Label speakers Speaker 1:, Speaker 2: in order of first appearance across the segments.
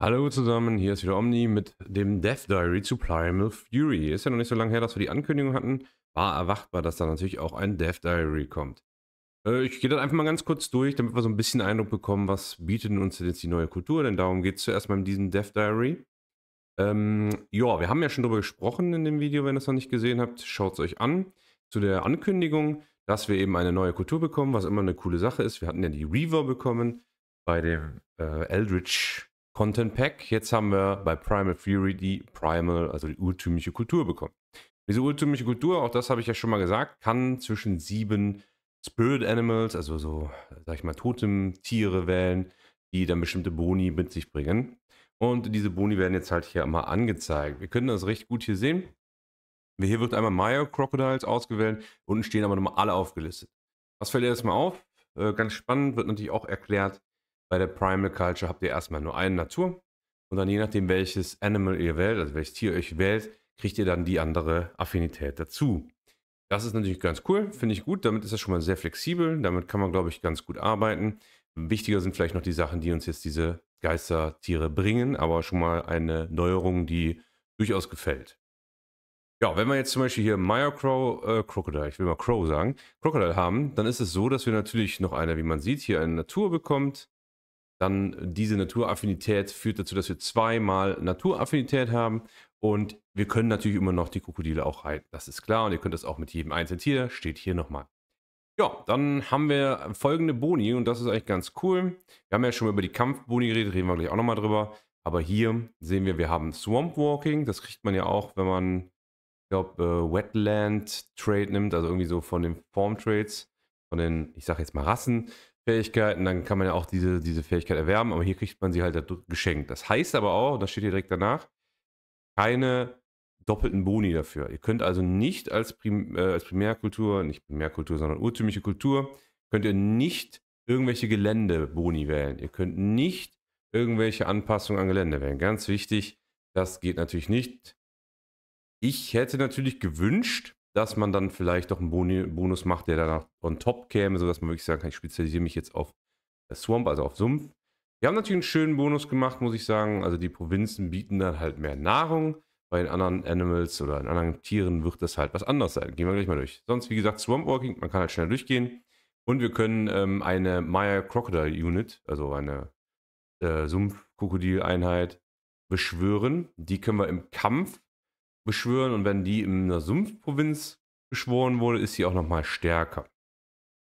Speaker 1: Hallo zusammen, hier ist wieder Omni mit dem Death Diary zu Primal Fury. Ist ja noch nicht so lange her, dass wir die Ankündigung hatten. War erwartbar, dass da natürlich auch ein Death Diary kommt. Äh, ich gehe das einfach mal ganz kurz durch, damit wir so ein bisschen Eindruck bekommen, was bietet uns jetzt die neue Kultur, denn darum geht es zuerst mal in diesem Death Diary. Ähm, ja, wir haben ja schon darüber gesprochen in dem Video, wenn ihr es noch nicht gesehen habt, schaut es euch an. Zu der Ankündigung, dass wir eben eine neue Kultur bekommen, was immer eine coole Sache ist. Wir hatten ja die Reaver bekommen bei dem äh, Eldritch Content Pack. Jetzt haben wir bei Primal Fury die Primal, also die urtümliche Kultur bekommen. Diese urtümliche Kultur, auch das habe ich ja schon mal gesagt, kann zwischen sieben Spirit Animals, also so, sag ich mal, Totem-Tiere wählen, die dann bestimmte Boni mit sich bringen. Und diese Boni werden jetzt halt hier immer angezeigt. Wir können das recht gut hier sehen. Hier wird einmal Maya Crocodiles ausgewählt, unten stehen aber nochmal alle aufgelistet. Was fällt dir jetzt mal auf? Äh, ganz spannend wird natürlich auch erklärt, bei der Primal Culture habt ihr erstmal nur eine Natur und dann je nachdem, welches Animal ihr wählt, also welches Tier euch wählt, kriegt ihr dann die andere Affinität dazu. Das ist natürlich ganz cool, finde ich gut. Damit ist das schon mal sehr flexibel. Damit kann man, glaube ich, ganz gut arbeiten. Wichtiger sind vielleicht noch die Sachen, die uns jetzt diese Geistertiere bringen, aber schon mal eine Neuerung, die durchaus gefällt. Ja, wenn wir jetzt zum Beispiel hier Mire Crow, äh, Crocodile, ich will mal Crow sagen, Crocodile haben, dann ist es so, dass wir natürlich noch eine, wie man sieht, hier eine Natur bekommt dann diese Naturaffinität führt dazu, dass wir zweimal Naturaffinität haben und wir können natürlich immer noch die Krokodile auch reiten. Das ist klar und ihr könnt das auch mit jedem einzelnen Tier, steht hier nochmal. Ja, dann haben wir folgende Boni und das ist eigentlich ganz cool. Wir haben ja schon mal über die Kampfboni geredet, reden wir gleich auch nochmal drüber. Aber hier sehen wir, wir haben Swamp Walking, das kriegt man ja auch, wenn man, ich glaube, äh, Wetland Trade nimmt, also irgendwie so von den Form Trades, von den, ich sage jetzt mal Rassen. Fähigkeiten, dann kann man ja auch diese, diese Fähigkeit erwerben, aber hier kriegt man sie halt geschenkt. Das heißt aber auch, und das steht hier direkt danach, keine doppelten Boni dafür. Ihr könnt also nicht als, Prim äh, als Primärkultur, nicht Primärkultur, sondern urtümliche Kultur, könnt ihr nicht irgendwelche Geländeboni wählen. Ihr könnt nicht irgendwelche Anpassungen an Gelände wählen. Ganz wichtig, das geht natürlich nicht. Ich hätte natürlich gewünscht, dass man dann vielleicht auch einen Bonus macht, der danach on top käme, sodass man wirklich sagen kann, ich spezialisiere mich jetzt auf äh, Swamp, also auf Sumpf. Wir haben natürlich einen schönen Bonus gemacht, muss ich sagen. Also die Provinzen bieten dann halt mehr Nahrung. Bei den anderen Animals oder den anderen Tieren wird das halt was anderes sein. Gehen wir gleich mal durch. Sonst, wie gesagt, Swamp Walking, man kann halt schnell durchgehen. Und wir können ähm, eine Maya Crocodile Unit, also eine äh, Sumpfkrokodil-Einheit, beschwören. Die können wir im Kampf beschwören und wenn die in einer Sumpfprovinz beschworen wurde, ist sie auch nochmal stärker.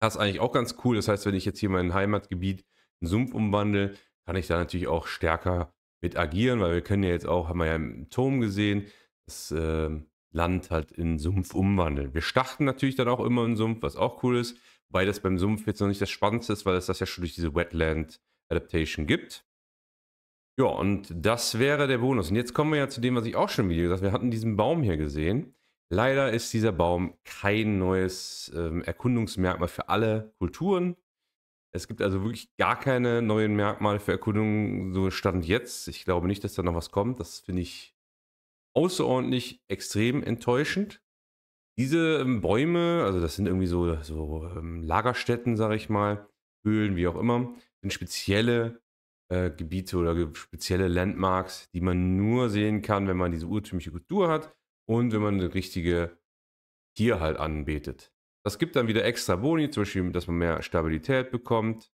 Speaker 1: Das ist eigentlich auch ganz cool. Das heißt, wenn ich jetzt hier mein Heimatgebiet in Sumpf umwandle, kann ich da natürlich auch stärker mit agieren, weil wir können ja jetzt auch, haben wir ja im Turm gesehen, das äh, Land halt in Sumpf umwandeln. Wir starten natürlich dann auch immer in Sumpf, was auch cool ist, weil das beim Sumpf jetzt noch nicht das Spannendste ist, weil es das ja schon durch diese Wetland Adaptation gibt. Ja, und das wäre der Bonus. Und jetzt kommen wir ja zu dem, was ich auch schon im Video gesagt habe. Wir hatten diesen Baum hier gesehen. Leider ist dieser Baum kein neues ähm, Erkundungsmerkmal für alle Kulturen. Es gibt also wirklich gar keine neuen Merkmale für Erkundungen, so Stand jetzt. Ich glaube nicht, dass da noch was kommt. Das finde ich außerordentlich extrem enttäuschend. Diese ähm, Bäume, also das sind irgendwie so, so ähm, Lagerstätten, sage ich mal, Höhlen, wie auch immer, sind spezielle äh, Gebiete oder spezielle Landmarks, die man nur sehen kann, wenn man diese urtümliche Kultur hat und wenn man eine richtige Tier halt anbetet. Das gibt dann wieder extra Boni, zum Beispiel, dass man mehr Stabilität bekommt.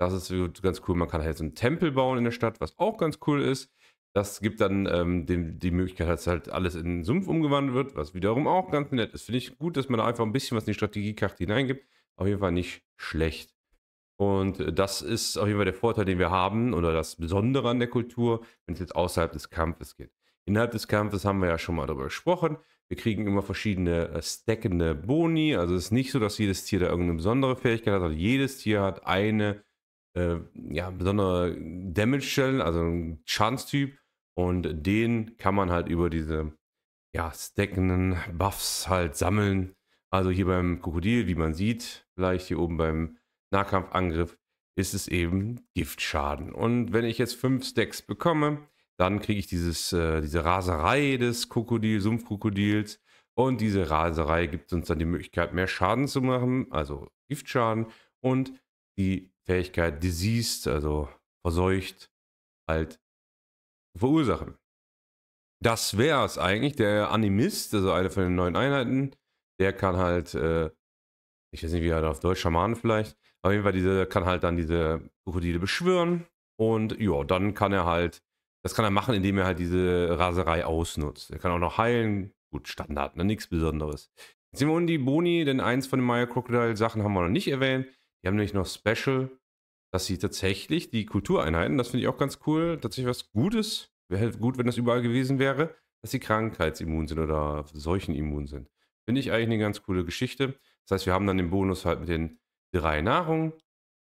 Speaker 1: Das ist ganz cool. Man kann halt so einen Tempel bauen in der Stadt, was auch ganz cool ist. Das gibt dann ähm, dem, die Möglichkeit, dass halt alles in Sumpf umgewandelt wird, was wiederum auch ganz nett ist. Finde ich gut, dass man da einfach ein bisschen was in die Strategiekarte hineingibt. Auf jeden Fall nicht schlecht. Und äh, das ist auf jeden Fall der Vorteil, den wir haben oder das Besondere an der Kultur, wenn es jetzt außerhalb des Kampfes geht. Innerhalb des Kampfes haben wir ja schon mal darüber gesprochen. Wir kriegen immer verschiedene äh, stackende Boni. Also es ist nicht so, dass jedes Tier da irgendeine besondere Fähigkeit hat. Also jedes Tier hat eine äh, ja, besondere Damage Shell, also einen Chance-Typ. Und den kann man halt über diese ja, stackenden Buffs halt sammeln. Also hier beim Krokodil, wie man sieht, vielleicht hier oben beim Nahkampfangriff ist es eben Giftschaden. Und wenn ich jetzt fünf Stacks bekomme, dann kriege ich dieses, äh, diese Raserei des Krokodil, Sumpfkrokodils. Und diese Raserei gibt uns dann die Möglichkeit, mehr Schaden zu machen, also Giftschaden. Und die Fähigkeit Diseased, also verseucht, halt zu verursachen. Das wäre es eigentlich. Der Animist, also eine von den neuen Einheiten, der kann halt, äh, ich weiß nicht, wie er auf Deutsch, Schamanen vielleicht, auf jeden Fall, diese kann halt dann diese Krokodile beschwören. Und ja, dann kann er halt, das kann er machen, indem er halt diese Raserei ausnutzt. Er kann auch noch heilen. Gut, Standard, ne? nichts Besonderes. Jetzt sehen wir unten die Boni, denn eins von den Maya Crocodile Sachen haben wir noch nicht erwähnt. Die haben nämlich noch Special, dass sie tatsächlich die Kultureinheiten, das finde ich auch ganz cool, tatsächlich was Gutes. Wäre halt gut, wenn das überall gewesen wäre, dass sie krankheitsimmun sind oder seuchenimmun sind. Finde ich eigentlich eine ganz coole Geschichte. Das heißt, wir haben dann den Bonus halt mit den drei Nahrung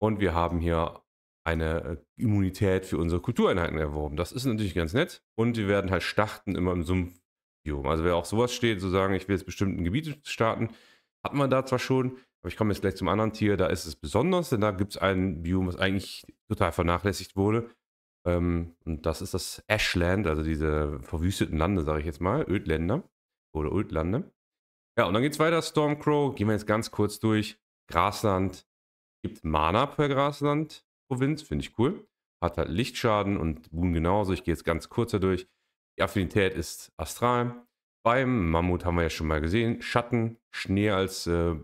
Speaker 1: und wir haben hier eine äh, Immunität für unsere Kultureinheiten erworben. Das ist natürlich ganz nett und wir werden halt starten immer im Sumpf. Also wer auch sowas steht, zu sagen, ich will jetzt bestimmten Gebiete starten, hat man da zwar schon, aber ich komme jetzt gleich zum anderen Tier, da ist es besonders, denn da gibt es ein Biom, was eigentlich total vernachlässigt wurde. Ähm, und das ist das Ashland, also diese verwüsteten Lande, sage ich jetzt mal, Ödländer oder Ödlande. Ja, und dann geht es weiter, Stormcrow. Gehen wir jetzt ganz kurz durch. Grasland gibt Mana per Grasland-Provinz, finde ich cool. Hat halt Lichtschaden und Boon genauso. Ich gehe jetzt ganz kurz dadurch. Die Affinität ist Astral. Beim Mammut haben wir ja schon mal gesehen. Schatten, Schnee als äh,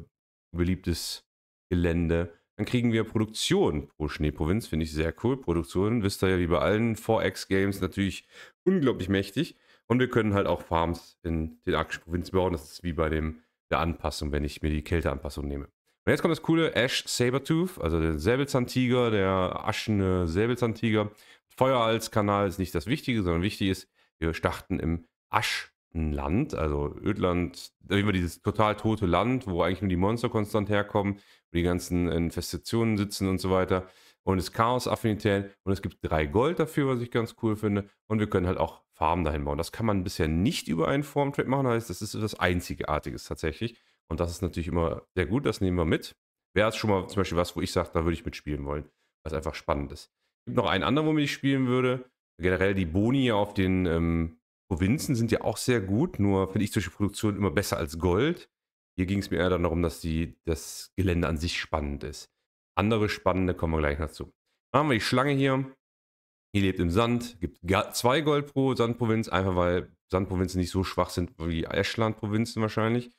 Speaker 1: beliebtes Gelände. Dann kriegen wir Produktion pro Schneeprovinz, finde ich sehr cool. Produktion, wisst ihr ja wie bei allen 4X-Games, natürlich unglaublich mächtig. Und wir können halt auch Farms in den arktischen Provinzen bauen. Das ist wie bei dem, der Anpassung, wenn ich mir die Kälteanpassung nehme. Und jetzt kommt das coole Ash Sabertooth, also der Säbelzahntiger, der aschene Säbelzahntiger. Feuer als Kanal ist nicht das Wichtige, sondern wichtig ist, wir starten im Aschenland, also Ödland, über dieses total tote Land, wo eigentlich nur die Monster konstant herkommen, wo die ganzen Infestationen sitzen und so weiter. Und es Chaos-Affinität und es gibt drei Gold dafür, was ich ganz cool finde. Und wir können halt auch Farben dahin bauen. Das kann man bisher nicht über einen Formtrade machen, heißt, das ist etwas Einzigartiges tatsächlich. Und das ist natürlich immer sehr gut, das nehmen wir mit. Wäre es schon mal zum Beispiel was, wo ich sage, da würde ich mitspielen wollen, was einfach spannend ist. Es gibt noch einen anderen, womit ich spielen würde. Generell die Boni auf den ähm, Provinzen sind ja auch sehr gut, nur finde ich solche Produktionen immer besser als Gold. Hier ging es mir eher dann darum, dass die, das Gelände an sich spannend ist. Andere spannende kommen wir gleich dazu. Dann haben wir die Schlange hier. Die lebt im Sand, gibt zwei Gold pro Sandprovinz, einfach weil Sandprovinzen nicht so schwach sind wie Ashland-Provinzen wahrscheinlich.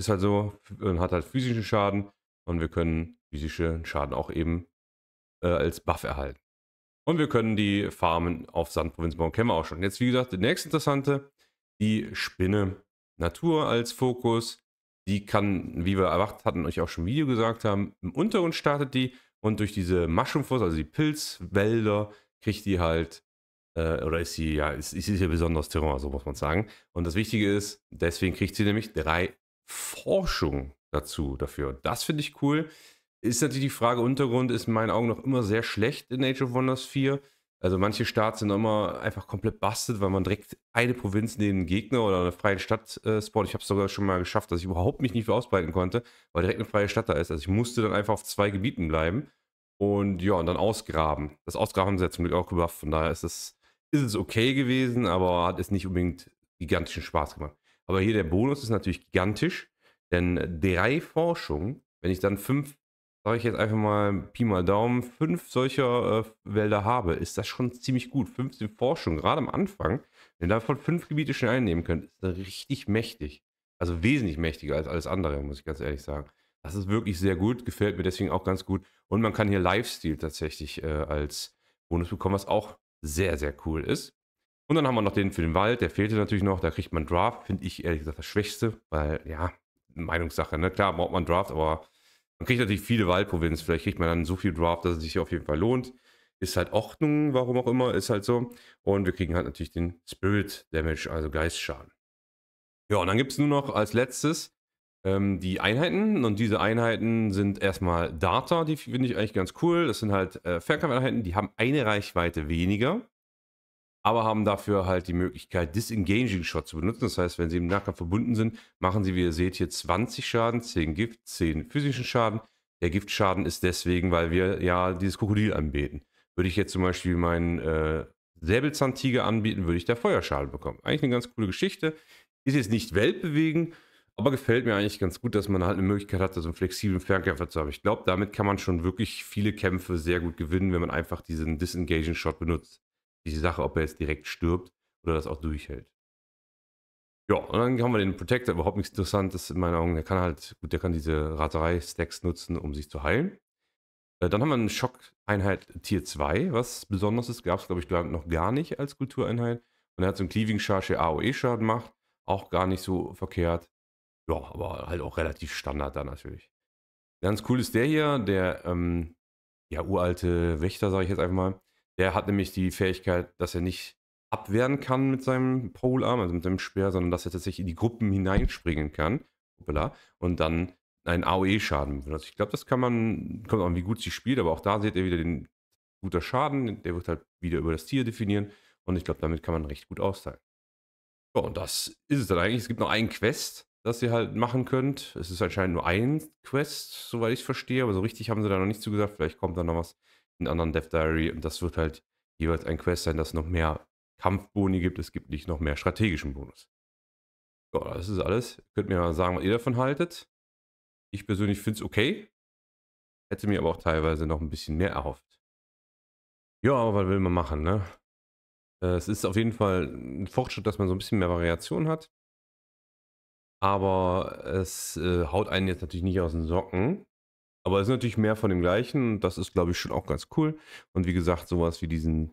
Speaker 1: Ist halt so, und hat halt physischen Schaden und wir können physischen Schaden auch eben äh, als Buff erhalten. Und wir können die Farmen auf Sandprovinz bauen, kennen wir auch schon. Jetzt, wie gesagt, der nächste interessante, die Spinne Natur als Fokus. Die kann, wie wir erwartet hatten, euch auch schon im Video gesagt haben, im Untergrund startet die und durch diese Mushroomforst, also die Pilzwälder, kriegt die halt, äh, oder ist sie, ja, ist, ist sie hier besonders Terror, so muss man sagen. Und das Wichtige ist, deswegen kriegt sie nämlich drei Forschung dazu dafür. Das finde ich cool. Ist natürlich die Frage, Untergrund ist in meinen Augen noch immer sehr schlecht in Age of Wonders 4. Also manche Starts sind immer einfach komplett bastet, weil man direkt eine Provinz neben einen Gegner oder eine freie Stadt äh, spawnt. Ich habe es sogar schon mal geschafft, dass ich überhaupt mich nicht mehr ausbreiten konnte, weil direkt eine freie Stadt da ist. Also ich musste dann einfach auf zwei Gebieten bleiben und ja, und dann ausgraben. Das Ausgraben haben sie ja zum Glück auch gebufft, von daher ist es, ist es okay gewesen, aber hat es nicht unbedingt gigantischen Spaß gemacht. Aber hier der Bonus ist natürlich gigantisch, denn drei Forschungen, wenn ich dann fünf, sage ich jetzt einfach mal Pi mal Daumen, fünf solcher äh, Wälder habe, ist das schon ziemlich gut. 15 Forschungen, gerade am Anfang, wenn ihr davon fünf Gebiete schon einnehmen könnt, ist das richtig mächtig. Also wesentlich mächtiger als alles andere, muss ich ganz ehrlich sagen. Das ist wirklich sehr gut, gefällt mir deswegen auch ganz gut. Und man kann hier Lifestyle tatsächlich äh, als Bonus bekommen, was auch sehr, sehr cool ist. Und dann haben wir noch den für den Wald, der fehlte natürlich noch. Da kriegt man Draft, finde ich ehrlich gesagt das Schwächste, weil ja, Meinungssache, ne? Klar, braucht man Draft, aber man kriegt natürlich viele Waldprovinzen. Vielleicht kriegt man dann so viel Draft, dass es sich auf jeden Fall lohnt. Ist halt Ordnung, warum auch immer, ist halt so. Und wir kriegen halt natürlich den Spirit Damage, also Geistschaden. Ja, und dann gibt es nur noch als letztes ähm, die Einheiten. Und diese Einheiten sind erstmal Data, die finde ich eigentlich ganz cool. Das sind halt äh, Fernkampfeinheiten, die haben eine Reichweite weniger aber haben dafür halt die Möglichkeit, Disengaging Shot zu benutzen. Das heißt, wenn sie im Nahkampf verbunden sind, machen sie, wie ihr seht, hier 20 Schaden, 10 Gift, 10 physischen Schaden. Der Giftschaden ist deswegen, weil wir ja dieses Krokodil anbeten. Würde ich jetzt zum Beispiel meinen äh, Säbelzahntiger anbieten, würde ich da Feuerschaden bekommen. Eigentlich eine ganz coole Geschichte. Ist jetzt nicht weltbewegend, aber gefällt mir eigentlich ganz gut, dass man halt eine Möglichkeit hat, so einen flexiblen Fernkämpfer zu haben. Ich glaube, damit kann man schon wirklich viele Kämpfe sehr gut gewinnen, wenn man einfach diesen Disengaging-Shot benutzt die Sache, ob er jetzt direkt stirbt oder das auch durchhält. Ja, und dann haben wir den Protector, überhaupt nichts Interessantes in meinen Augen. Der kann halt, gut, der kann diese Raterei-Stacks nutzen, um sich zu heilen. Äh, dann haben wir eine Schockeinheit Tier 2, was besonders ist, gab es glaube ich noch gar nicht als Kultureinheit. Und er hat so einen Cleaving-Charge, AOE-Schaden macht, auch gar nicht so verkehrt. Ja, aber halt auch relativ Standard da natürlich. Ganz cool ist der hier, der ähm, ja, uralte Wächter, sage ich jetzt einfach mal. Der hat nämlich die Fähigkeit, dass er nicht abwehren kann mit seinem Polearm, also mit seinem Speer, sondern dass er tatsächlich in die Gruppen hineinspringen kann. und dann einen AOE-Schaden benutzt. Ich glaube, das kann man, kommt an, wie gut sie spielt, aber auch da seht ihr wieder den guten Schaden, der wird halt wieder über das Tier definieren und ich glaube, damit kann man recht gut austeilen. Ja, und das ist es dann eigentlich. Es gibt noch einen Quest, das ihr halt machen könnt. Es ist anscheinend nur ein Quest, soweit ich verstehe, aber so richtig haben sie da noch nicht zugesagt. Vielleicht kommt da noch was einen anderen Death Diary und das wird halt jeweils ein Quest sein, das noch mehr Kampfboni gibt. Es gibt nicht noch mehr strategischen Bonus. Ja, das ist alles. Könnt mir mal sagen, was ihr davon haltet. Ich persönlich finde es okay. Hätte mir aber auch teilweise noch ein bisschen mehr erhofft. Ja, aber was will man machen, ne? Äh, es ist auf jeden Fall ein Fortschritt, dass man so ein bisschen mehr Variation hat. Aber es äh, haut einen jetzt natürlich nicht aus den Socken. Aber es ist natürlich mehr von dem Gleichen. Das ist, glaube ich, schon auch ganz cool. Und wie gesagt, sowas wie diesen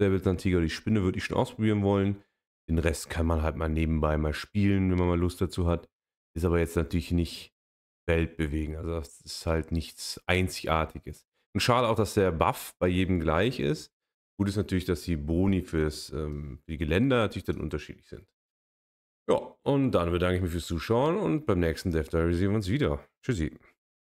Speaker 1: Säbelzahntiger, die Spinne würde ich schon ausprobieren wollen. Den Rest kann man halt mal nebenbei mal spielen, wenn man mal Lust dazu hat. Ist aber jetzt natürlich nicht weltbewegend. Also das ist halt nichts Einzigartiges. Und schade auch, dass der Buff bei jedem gleich ist. Gut ist natürlich, dass die Boni fürs, ähm, für die Geländer natürlich dann unterschiedlich sind. Ja, und dann bedanke ich mich fürs Zuschauen und beim nächsten Death Diary sehen wir uns wieder. Tschüssi.